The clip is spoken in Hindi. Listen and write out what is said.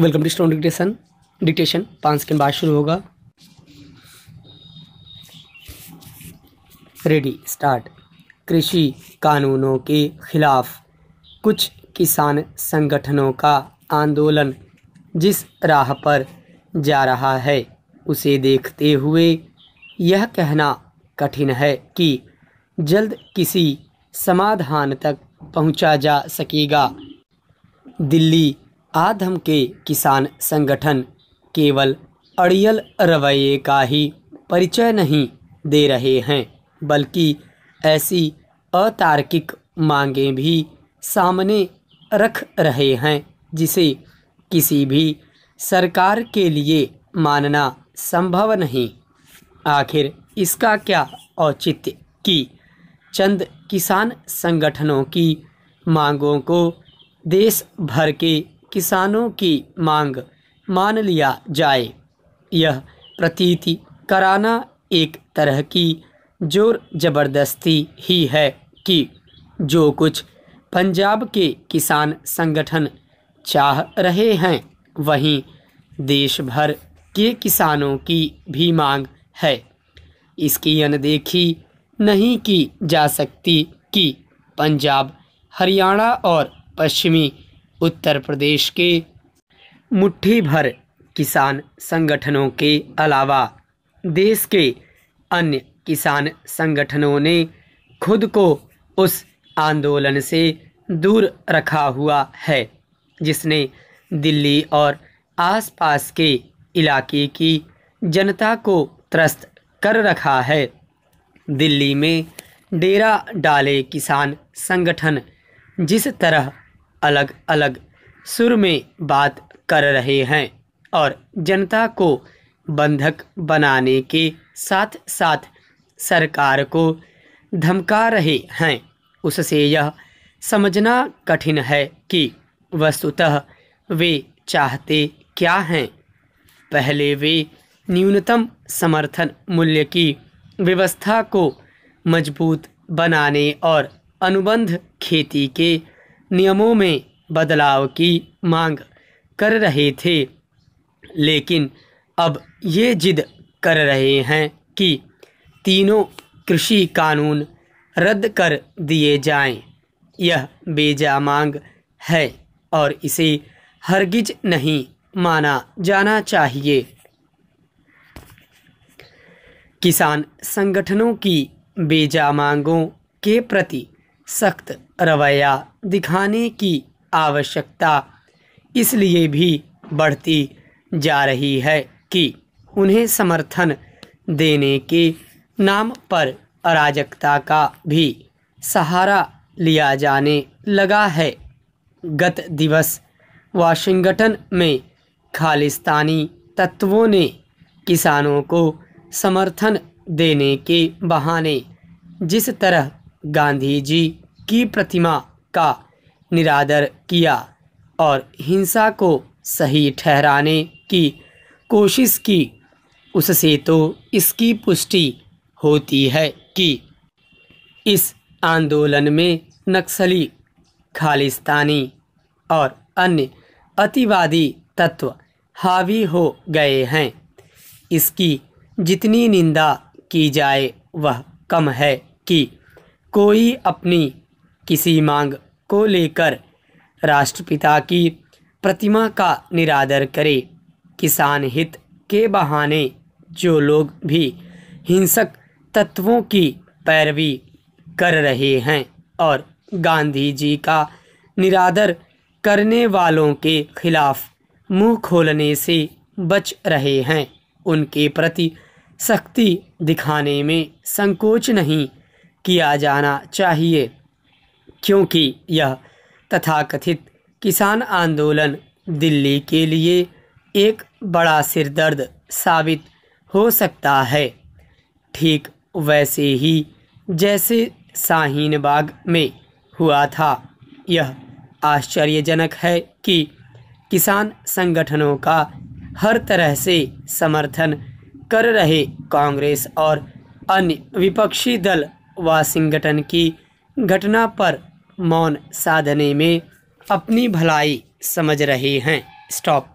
Welcome to stone dictation dictation पाँच सेकेंड बाद शुरू होगा रेडी स्टार्ट कृषि कानूनों के खिलाफ कुछ किसान संगठनों का आंदोलन जिस राह पर जा रहा है उसे देखते हुए यह कहना कठिन है कि जल्द किसी समाधान तक पहुंचा जा सकेगा दिल्ली आधम के किसान संगठन केवल अड़ियल रवैये का ही परिचय नहीं दे रहे हैं बल्कि ऐसी अतार्किक मांगें भी सामने रख रहे हैं जिसे किसी भी सरकार के लिए मानना संभव नहीं आखिर इसका क्या औचित्य कि चंद किसान संगठनों की मांगों को देश भर के किसानों की मांग मान लिया जाए यह प्रतीति कराना एक तरह की जोर जबरदस्ती ही है कि जो कुछ पंजाब के किसान संगठन चाह रहे हैं वहीं देश भर के किसानों की भी मांग है इसकी अनदेखी नहीं की जा सकती कि पंजाब हरियाणा और पश्चिमी उत्तर प्रदेश के मुट्ठी भर किसान संगठनों के अलावा देश के अन्य किसान संगठनों ने खुद को उस आंदोलन से दूर रखा हुआ है जिसने दिल्ली और आसपास के इलाके की जनता को त्रस्त कर रखा है दिल्ली में डेरा डाले किसान संगठन जिस तरह अलग अलग सुर में बात कर रहे हैं और जनता को बंधक बनाने के साथ साथ सरकार को धमका रहे हैं उससे यह समझना कठिन है कि वस्तुतः वे चाहते क्या हैं पहले वे न्यूनतम समर्थन मूल्य की व्यवस्था को मजबूत बनाने और अनुबंध खेती के नियमों में बदलाव की मांग कर रहे थे लेकिन अब ये जिद कर रहे हैं कि तीनों कृषि कानून रद्द कर दिए जाएं। यह बेजा मांग है और इसे हरगिज नहीं माना जाना चाहिए किसान संगठनों की बेजा मांगों के प्रति सख्त रवैया दिखाने की आवश्यकता इसलिए भी बढ़ती जा रही है कि उन्हें समर्थन देने के नाम पर अराजकता का भी सहारा लिया जाने लगा है गत दिवस वाशिंगटन में खालिस्तानी तत्वों ने किसानों को समर्थन देने के बहाने जिस तरह गांधी जी की प्रतिमा का निरादर किया और हिंसा को सही ठहराने की कोशिश की उससे तो इसकी पुष्टि होती है कि इस आंदोलन में नक्सली खालिस्तानी और अन्य अतिवादी तत्व हावी हो गए हैं इसकी जितनी निंदा की जाए वह कम है कि कोई अपनी किसी मांग को लेकर राष्ट्रपिता की प्रतिमा का निरादर करे किसान हित के बहाने जो लोग भी हिंसक तत्वों की पैरवी कर रहे हैं और गांधी जी का निरादर करने वालों के खिलाफ मुंह खोलने से बच रहे हैं उनके प्रति सख्ती दिखाने में संकोच नहीं किया जाना चाहिए क्योंकि यह तथाकथित किसान आंदोलन दिल्ली के लिए एक बड़ा सिरदर्द साबित हो सकता है ठीक वैसे ही जैसे शाहीन बाग में हुआ था यह आश्चर्यजनक है कि किसान संगठनों का हर तरह से समर्थन कर रहे कांग्रेस और अन्य विपक्षी दल वाशिंगटन की घटना पर मौन साधने में अपनी भलाई समझ रहे हैं स्टॉप